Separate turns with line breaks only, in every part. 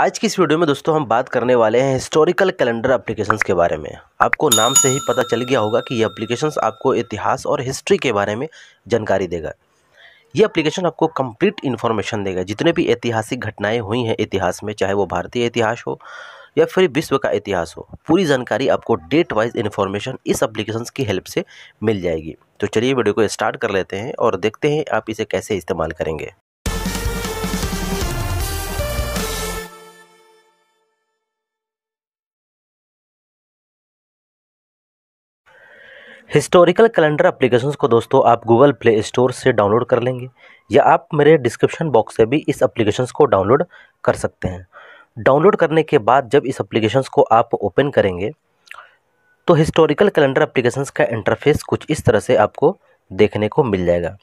आज की इस वीडियो में दोस्तों हम बात करने वाले हैं हिस्टोरिकल कैलेंडर एप्लीकेशंस के बारे में आपको नाम से ही पता चल गया होगा कि ये एप्लीकेशंस आपको इतिहास और हिस्ट्री के बारे में जानकारी देगा ये एप्लीकेशन आपको कंप्लीट इन्फॉर्मेशन देगा जितने भी ऐतिहासिक घटनाएं हुई हैं इतिहास में चाहे वो भारतीय इतिहास हो या फिर विश्व का इतिहास हो पूरी जानकारी आपको डेट वाइज इन्फॉर्मेशन इस एप्लीकेशन की हेल्प से मिल जाएगी तो चलिए वीडियो को स्टार्ट कर लेते हैं और देखते हैं आप इसे कैसे इस्तेमाल करेंगे हिस्टोरिकल कैलेंडर अप्लीकेशन को दोस्तों आप गूगल प्ले स्टोर से डाउनलोड कर लेंगे या आप मेरे डिस्क्रिप्शन बॉक्स से भी इस अप्लीकेशन को डाउनलोड कर सकते हैं डाउनलोड करने के बाद जब इस एप्लीकेशंस को आप ओपन करेंगे तो हिस्टोरिकल कैलेंडर अप्लीकेशन का इंटरफेस कुछ इस तरह से आपको देखने को मिल जाएगा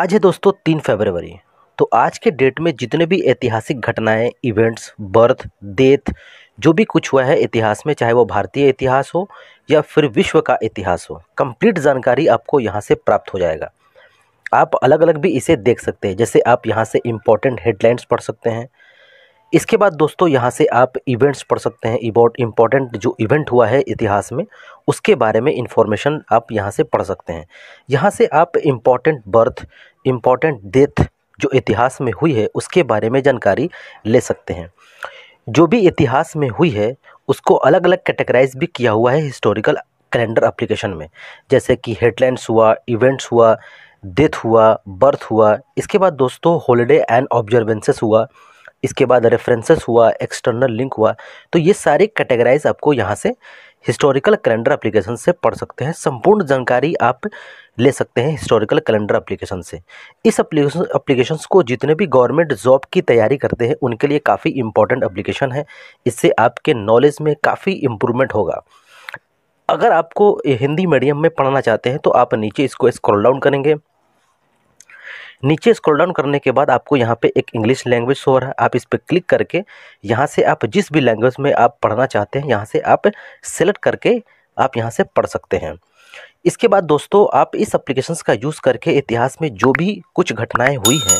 आज है दोस्तों तीन फरवरी तो आज के डेट में जितने भी ऐतिहासिक घटनाएं इवेंट्स बर्थ डेथ जो भी कुछ हुआ है इतिहास में चाहे वो भारतीय इतिहास हो या फिर विश्व का इतिहास हो कंप्लीट जानकारी आपको यहाँ से प्राप्त हो जाएगा आप अलग अलग भी इसे देख सकते हैं जैसे आप यहाँ से इम्पॉर्टेंट हेडलाइंस पढ़ सकते हैं इसके बाद दोस्तों यहाँ से आप इवेंट्स पढ़ सकते हैं इबाउट इम्पॉर्टेंट जो इवेंट हुआ है इतिहास में उसके बारे में इन्फॉर्मेशन आप यहाँ से पढ़ सकते हैं यहाँ से आप इम्पॉर्टेंट बर्थ इम्पॉर्टेंट डेथ जो इतिहास में हुई है उसके बारे में जानकारी ले सकते हैं जो भी इतिहास में हुई है उसको अलग अलग कैटेगराइज भी किया हुआ है हिस्टोरिकल कैलेंडर एप्लीकेशन में जैसे कि हेडलाइंस हुआ इवेंट्स हुआ डेथ हुआ बर्थ हुआ इसके बाद दोस्तों हॉलीडे एंड ऑब्जर्वेंसेस हुआ इसके बाद रेफरेंसेस हुआ एक्सटर्नल लिंक हुआ तो ये सारे कैटेगराइज आपको यहाँ से हिस्टोरिकल कैलेंडर एप्लीकेशन से पढ़ सकते हैं संपूर्ण जानकारी आप ले सकते हैं हिस्टोरिकल कैलेंडर एप्लीकेशन से इस एप्लीकेशन एप्लीकेशन को जितने भी गवर्नमेंट जॉब की तैयारी करते हैं उनके लिए काफ़ी इंपॉर्टेंट एप्लीकेशन है इससे आपके नॉलेज में काफ़ी इम्प्रूवमेंट होगा अगर आपको हिंदी मीडियम में पढ़ना चाहते हैं तो आप नीचे इसको स्क्रॉल डाउन करेंगे नीचे स्क्रॉल डाउन करने के बाद आपको यहाँ पे एक इंग्लिश लैंग्वेज शो रहा है आप इस पर क्लिक करके यहाँ से आप जिस भी लैंग्वेज में आप पढ़ना चाहते हैं यहाँ से आप सेलेक्ट करके आप यहाँ से पढ़ सकते हैं इसके बाद दोस्तों आप इस अप्लीकेशन का यूज़ करके इतिहास में जो भी कुछ घटनाएँ हुई हैं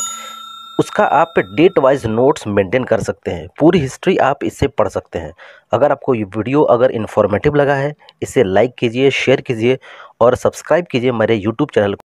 उसका आप डेट वाइज नोट्स मेंटेन कर सकते हैं पूरी हिस्ट्री आप इससे पढ़ सकते हैं अगर आपको ये वीडियो अगर इन्फॉर्मेटिव लगा है इसे लाइक कीजिए शेयर कीजिए और सब्सक्राइब कीजिए मेरे यूट्यूब चैनल को